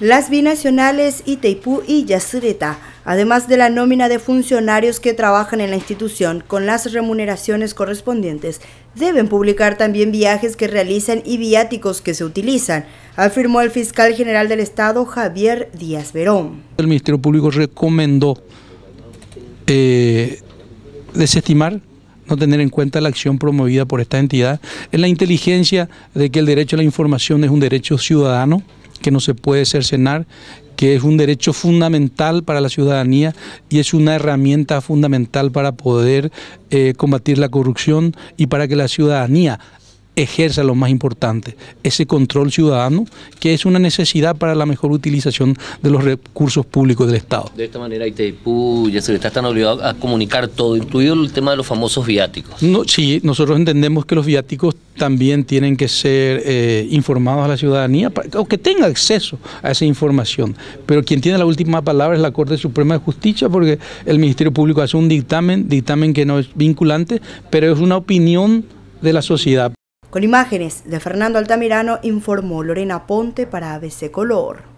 Las binacionales Itaipú y Yacyretá, además de la nómina de funcionarios que trabajan en la institución con las remuneraciones correspondientes, deben publicar también viajes que realizan y viáticos que se utilizan, afirmó el fiscal general del Estado Javier Díaz Verón. El Ministerio Público recomendó eh, desestimar no tener en cuenta la acción promovida por esta entidad, en la inteligencia de que el derecho a la información es un derecho ciudadano, que no se puede cercenar, que es un derecho fundamental para la ciudadanía y es una herramienta fundamental para poder eh, combatir la corrupción y para que la ciudadanía ejerza lo más importante, ese control ciudadano, que es una necesidad para la mejor utilización de los recursos públicos del Estado. De esta manera, Itaipú se el secretario están obligados a comunicar todo, incluido el tema de los famosos viáticos. sí, nosotros entendemos que los viáticos también tienen que ser eh, informados a la ciudadanía, para, o que tenga acceso a esa información. Pero quien tiene la última palabra es la Corte Suprema de Justicia, porque el Ministerio Público hace un dictamen, dictamen que no es vinculante, pero es una opinión de la sociedad. Con imágenes de Fernando Altamirano informó Lorena Ponte para ABC Color.